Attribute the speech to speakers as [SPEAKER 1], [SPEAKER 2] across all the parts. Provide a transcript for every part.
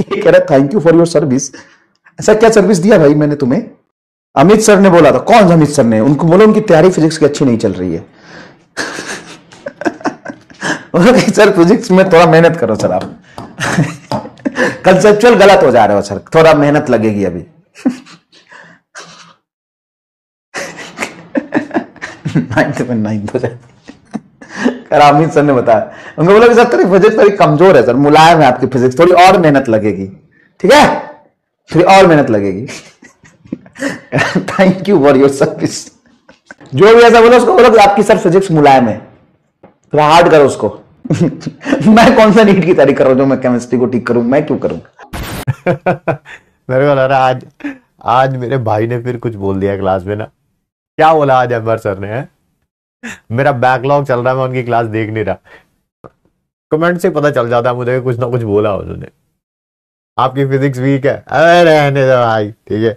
[SPEAKER 1] ये कह रहा thank you for your service ऐसा क्या सर्विस दिया भाई मैंने तुम्हें अमित सर ने बोला था कौन सा अमित सर ने उनको बोला उनकी तैयारी फिजिक्स की अच्छी नहीं चल रही है सर फिजिक्स में थोड़ा मेहनत करो सर आप कंसेप्चुअल गलत हो जा रहे हो सर थोड़ा मेहनत लगेगी अभी नाइन्थ में नाइन्थ हो जाए रामीद सर ने बताया उनको बोला कि सर तेरी फिजिक्स थोड़ी कमजोर है सर मुलायम है आपकी फिजिक्स थोड़ी और मेहनत लगेगी ठीक है थोड़ी और मेहनत लगेगी thank you for your service जो भी ऐसा बोला उसको बोला आपकी सर फिजिक्स मुलायम है थोड़ा हार्ड करो उसको मैं कौन सा नीट की तैयारी कर रहा हूं जो मैं केमिस्ट्री को ठीक करूं मैं क्यों करूँगा
[SPEAKER 2] मेरे को लग आज आज मेरे भाई ने फिर कुछ बोल दिया क्लास में ना क्या बोला आज अकबर सर ने है? मेरा बैकलॉग चल रहा है मैं उनकी क्लास देख नहीं रहा कमेंट से पता चल जाता है मुझे कुछ ना कुछ बोला उन्होंने आपकी फिजिक्स वीक है अरे रहने दो भाई ठीक है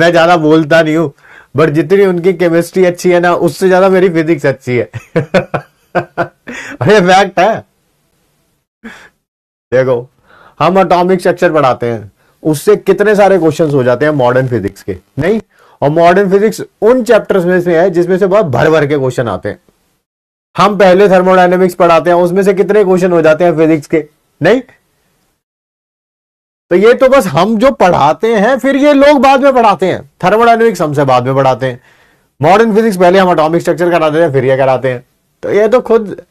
[SPEAKER 2] मैं ज्यादा बोलता नहीं हूं बट जितनी उनकी केमिस्ट्री अच्छी है ना उससे ज्यादा मेरी फिजिक्स अच्छी है अरे फैक्ट है देखो हम अटोमिक स्ट्रक्चर पढ़ाते हैं उससे कितने सारे क्वेश्चंस हो जाते हैं मॉडर्न फिजिक्स के नहीं और मॉडर्न फिजिक्स उन चैप्टर्स में से है जिसमें से बहुत भर भर के क्वेश्चन आते हैं हम पहले थर्मोडाइनमिक्स पढ़ाते हैं उसमें से कितने क्वेश्चन हो जाते हैं फिजिक्स के नहीं तो ये तो बस हम जो पढ़ाते हैं फिर ये लोग बाद में पढ़ाते हैं थर्मोडाइनमिक्स हमसे बाद में पढ़ाते हैं मॉडर्न फिजिक्स पहले हम अटोमिक स्ट्रक्चर कराते हैं फिर ये कराते हैं तो ये तो खुद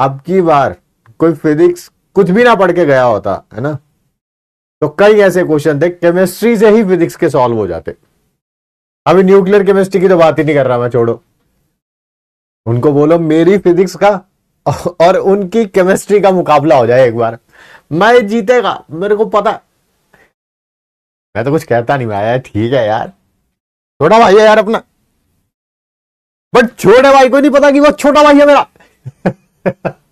[SPEAKER 2] अब की बार कोई फिजिक्स कुछ भी ना पढ़ के गया होता है ना तो कई ऐसे क्वेश्चन थे केमिस्ट्री से ही फिजिक्स के सॉल्व हो जाते अभी न्यूक्लियर केमिस्ट्री की तो बात ही नहीं कर रहा मैं छोड़ो उनको बोलो मेरी फिजिक्स का और उनकी केमिस्ट्री का मुकाबला हो जाए एक बार मैं जीतेगा मेरे को पता मैं तो कुछ कहता नहीं भाई ठीक है यार छोटा भाई है यार अपना बट छोटे भाई को नहीं पता कि वो छोटा भाई है मेरा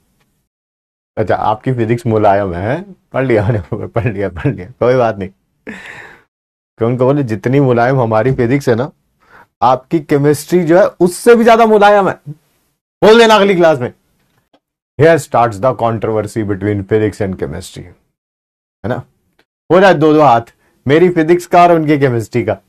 [SPEAKER 2] अच्छा आपकी फिजिक्स मुलायम है पढ़ लिया पढ़ लिया पढ़ लिया कोई बात नहीं कहो ना जितनी मुलायम हमारी फिजिक्स है ना आपकी केमिस्ट्री जो है उससे भी ज्यादा मुलायम है बोल देना अगली क्लास में here start the controversy between physics and chemistry है ना हो जाए दो दो हाथ मेरी फिजिक्स का और उनकी केमिस्ट्री का